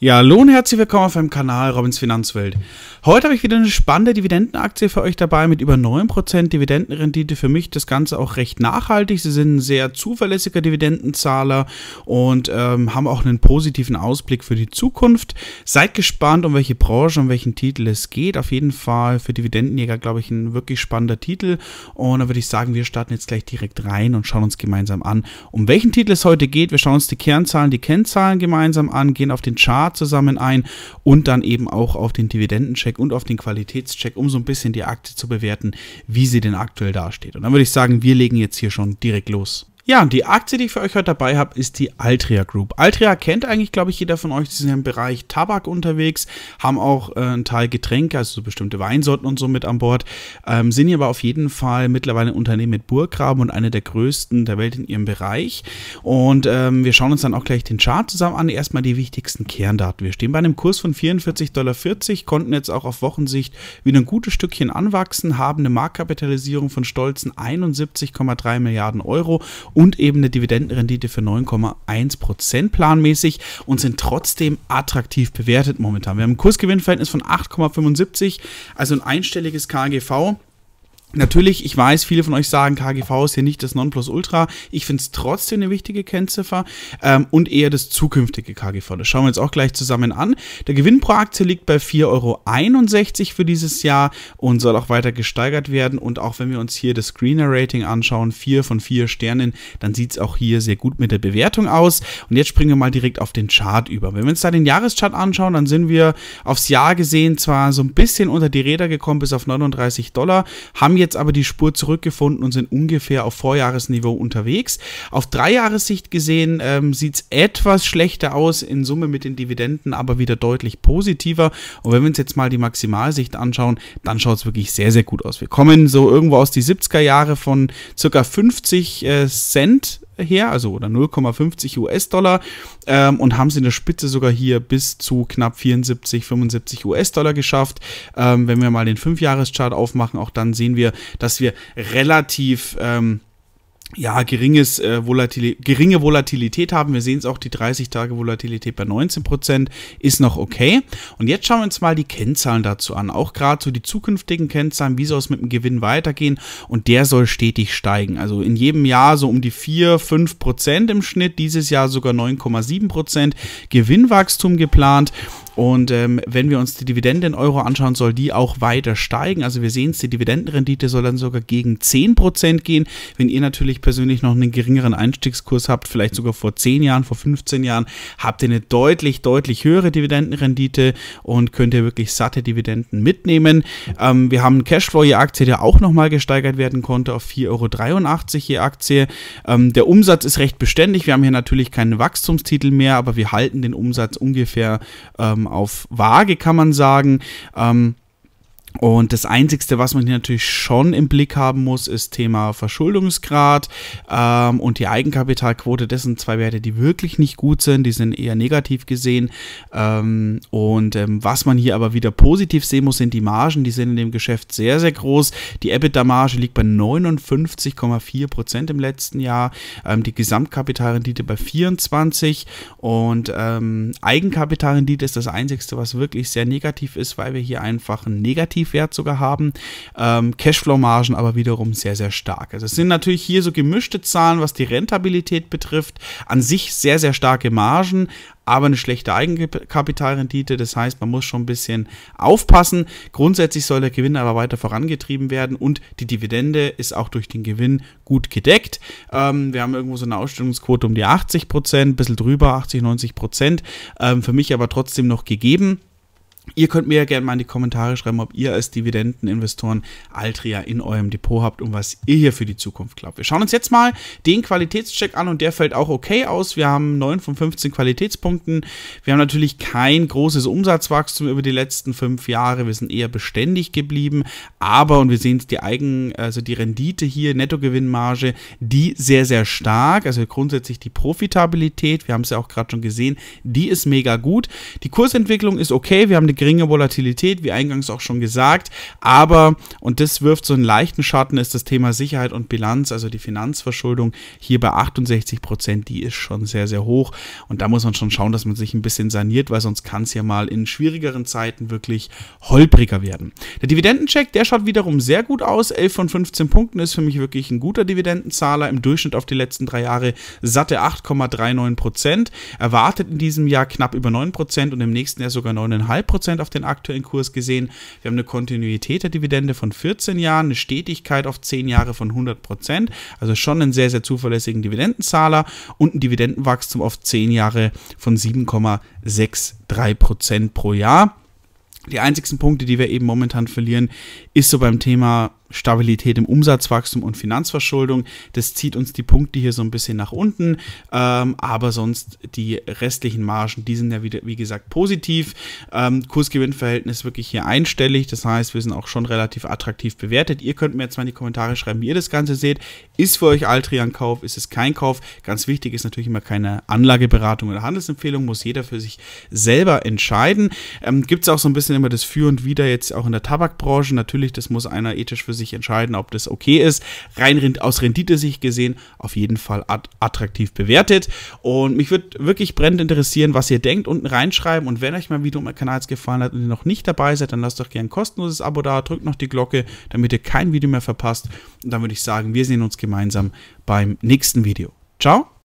Ja, hallo und herzlich willkommen auf meinem Kanal Robins Finanzwelt. Heute habe ich wieder eine spannende Dividendenaktie für euch dabei mit über 9% Dividendenrendite. Für mich das Ganze auch recht nachhaltig. Sie sind ein sehr zuverlässiger Dividendenzahler und ähm, haben auch einen positiven Ausblick für die Zukunft. Seid gespannt, um welche Branche, um welchen Titel es geht. Auf jeden Fall für Dividendenjäger, glaube ich, ein wirklich spannender Titel. Und dann würde ich sagen, wir starten jetzt gleich direkt rein und schauen uns gemeinsam an, um welchen Titel es heute geht. Wir schauen uns die Kernzahlen, die Kennzahlen gemeinsam an, gehen auf den Chart Staat zusammen ein und dann eben auch auf den Dividendencheck und auf den Qualitätscheck, um so ein bisschen die Aktie zu bewerten, wie sie denn aktuell dasteht. Und dann würde ich sagen, wir legen jetzt hier schon direkt los. Ja, und die Aktie, die ich für euch heute dabei habe, ist die Altria Group. Altria kennt eigentlich, glaube ich, jeder von euch. Sie sind im Bereich Tabak unterwegs, haben auch äh, einen Teil Getränke, also so bestimmte Weinsorten und so mit an Bord. Ähm, sind hier aber auf jeden Fall mittlerweile ein Unternehmen mit Burggraben und eine der größten der Welt in ihrem Bereich. Und ähm, wir schauen uns dann auch gleich den Chart zusammen an. Erstmal die wichtigsten Kerndaten. Wir stehen bei einem Kurs von 44,40 Dollar, konnten jetzt auch auf Wochensicht wieder ein gutes Stückchen anwachsen, haben eine Marktkapitalisierung von stolzen 71,3 Milliarden Euro und eben eine Dividendenrendite für 9,1% planmäßig und sind trotzdem attraktiv bewertet momentan. Wir haben ein Kursgewinnverhältnis von 8,75, also ein einstelliges KGV. Natürlich, ich weiß, viele von euch sagen, KGV ist hier nicht das Nonplusultra. Ich finde es trotzdem eine wichtige Kennziffer ähm, und eher das zukünftige KGV. Das schauen wir uns auch gleich zusammen an. Der Gewinn pro Aktie liegt bei 4,61 Euro für dieses Jahr und soll auch weiter gesteigert werden. Und auch wenn wir uns hier das Screener-Rating anschauen, 4 von 4 Sternen, dann sieht es auch hier sehr gut mit der Bewertung aus. Und jetzt springen wir mal direkt auf den Chart über. Wenn wir uns da den Jahreschart anschauen, dann sind wir aufs Jahr gesehen zwar so ein bisschen unter die Räder gekommen, bis auf 39 Dollar, haben jetzt aber die Spur zurückgefunden und sind ungefähr auf Vorjahresniveau unterwegs. Auf Dreijahressicht gesehen ähm, sieht es etwas schlechter aus, in Summe mit den Dividenden aber wieder deutlich positiver. Und wenn wir uns jetzt mal die Maximalsicht anschauen, dann schaut es wirklich sehr, sehr gut aus. Wir kommen so irgendwo aus die 70er Jahre von circa 50 äh, Cent her, also oder 0,50 US-Dollar ähm, und haben sie in der Spitze sogar hier bis zu knapp 74, 75 US-Dollar geschafft. Ähm, wenn wir mal den 5-Jahres-Chart aufmachen, auch dann sehen wir, dass wir relativ ähm, ja, geringes, äh, Volatil geringe Volatilität haben. Wir sehen es auch, die 30-Tage-Volatilität bei 19% ist noch okay. Und jetzt schauen wir uns mal die Kennzahlen dazu an. Auch gerade so die zukünftigen Kennzahlen, wie soll es mit dem Gewinn weitergehen? Und der soll stetig steigen. Also in jedem Jahr so um die 4, 5% im Schnitt, dieses Jahr sogar 9,7% Gewinnwachstum geplant. Und ähm, wenn wir uns die Dividende in Euro anschauen, soll die auch weiter steigen. Also wir sehen es, die Dividendenrendite soll dann sogar gegen 10% gehen. Wenn ihr natürlich persönlich noch einen geringeren Einstiegskurs habt, vielleicht sogar vor 10 Jahren, vor 15 Jahren, habt ihr eine deutlich, deutlich höhere Dividendenrendite und könnt ihr wirklich satte Dividenden mitnehmen. Ähm, wir haben einen Cashflow je Aktie, der auch nochmal gesteigert werden konnte auf 4,83 Euro je Aktie. Ähm, der Umsatz ist recht beständig. Wir haben hier natürlich keinen Wachstumstitel mehr, aber wir halten den Umsatz ungefähr ähm, auf Waage, kann man sagen. Ähm, und das Einzigste, was man hier natürlich schon im Blick haben muss, ist Thema Verschuldungsgrad ähm, und die Eigenkapitalquote. Das sind zwei Werte, die wirklich nicht gut sind. Die sind eher negativ gesehen. Ähm, und ähm, was man hier aber wieder positiv sehen muss, sind die Margen. Die sind in dem Geschäft sehr, sehr groß. Die EBITDA-Marge liegt bei 59,4 Prozent im letzten Jahr. Ähm, die Gesamtkapitalrendite bei 24. Und ähm, Eigenkapitalrendite ist das Einzigste, was wirklich sehr negativ ist, weil wir hier einfach einen negativ Wert sogar haben. Ähm, Cashflow-Margen aber wiederum sehr, sehr stark. Also es sind natürlich hier so gemischte Zahlen, was die Rentabilität betrifft. An sich sehr, sehr starke Margen, aber eine schlechte Eigenkapitalrendite. Das heißt, man muss schon ein bisschen aufpassen. Grundsätzlich soll der Gewinn aber weiter vorangetrieben werden und die Dividende ist auch durch den Gewinn gut gedeckt. Ähm, wir haben irgendwo so eine Ausstellungsquote um die 80 Prozent, ein bisschen drüber, 80, 90 Prozent. Ähm, für mich aber trotzdem noch gegeben. Ihr könnt mir ja gerne mal in die Kommentare schreiben, ob ihr als Dividendeninvestoren Altria in eurem Depot habt und was ihr hier für die Zukunft glaubt. Wir schauen uns jetzt mal den Qualitätscheck an und der fällt auch okay aus. Wir haben 9 von 15 Qualitätspunkten. Wir haben natürlich kein großes Umsatzwachstum über die letzten fünf Jahre. Wir sind eher beständig geblieben. Aber, und wir sehen es, die Eigen, also die Rendite hier, Nettogewinnmarge, die sehr, sehr stark. Also grundsätzlich die Profitabilität, wir haben es ja auch gerade schon gesehen, die ist mega gut. Die Kursentwicklung ist okay. Wir haben eine geringe Volatilität, wie eingangs auch schon gesagt. Aber, und das wirft so einen leichten Schatten, ist das Thema Sicherheit und Bilanz, also die Finanzverschuldung hier bei 68 Prozent, die ist schon sehr, sehr hoch. Und da muss man schon schauen, dass man sich ein bisschen saniert, weil sonst kann es ja mal in schwierigeren Zeiten wirklich holpriger werden. Der Dividendencheck, der schaut wiederum sehr gut aus. 11 von 15 Punkten ist für mich wirklich ein guter Dividendenzahler. Im Durchschnitt auf die letzten drei Jahre satte 8,39 Prozent. Erwartet in diesem Jahr knapp über 9 Prozent und im nächsten Jahr sogar 9,5 Prozent. Prozent auf den aktuellen Kurs gesehen. Wir haben eine Kontinuität der Dividende von 14 Jahren, eine Stetigkeit auf 10 Jahre von 100 Prozent, also schon einen sehr, sehr zuverlässigen Dividendenzahler und ein Dividendenwachstum auf 10 Jahre von 7,63 Prozent pro Jahr. Die einzigsten Punkte, die wir eben momentan verlieren, ist so beim Thema Stabilität im Umsatzwachstum und Finanzverschuldung. Das zieht uns die Punkte hier so ein bisschen nach unten, ähm, aber sonst die restlichen Margen, die sind ja wieder, wie gesagt, positiv. Ähm, Kursgewinnverhältnis wirklich hier einstellig, das heißt, wir sind auch schon relativ attraktiv bewertet. Ihr könnt mir jetzt mal in die Kommentare schreiben, wie ihr das Ganze seht. Ist für euch Altrian Kauf, ist es kein Kauf? Ganz wichtig ist natürlich immer keine Anlageberatung oder Handelsempfehlung, muss jeder für sich selber entscheiden. Ähm, Gibt es auch so ein bisschen immer das Für und Wider jetzt auch in der Tabakbranche. Natürlich, das muss einer ethisch für sich entscheiden, ob das okay ist. Rein aus Rendite-Sicht gesehen, auf jeden Fall attraktiv bewertet. Und mich würde wirklich brennend interessieren, was ihr denkt. Unten reinschreiben. Und wenn euch mein Video um meinen Kanal jetzt gefallen hat und ihr noch nicht dabei seid, dann lasst doch gerne ein kostenloses Abo da, drückt noch die Glocke, damit ihr kein Video mehr verpasst. Und dann würde ich sagen, wir sehen uns gemeinsam beim nächsten Video. Ciao!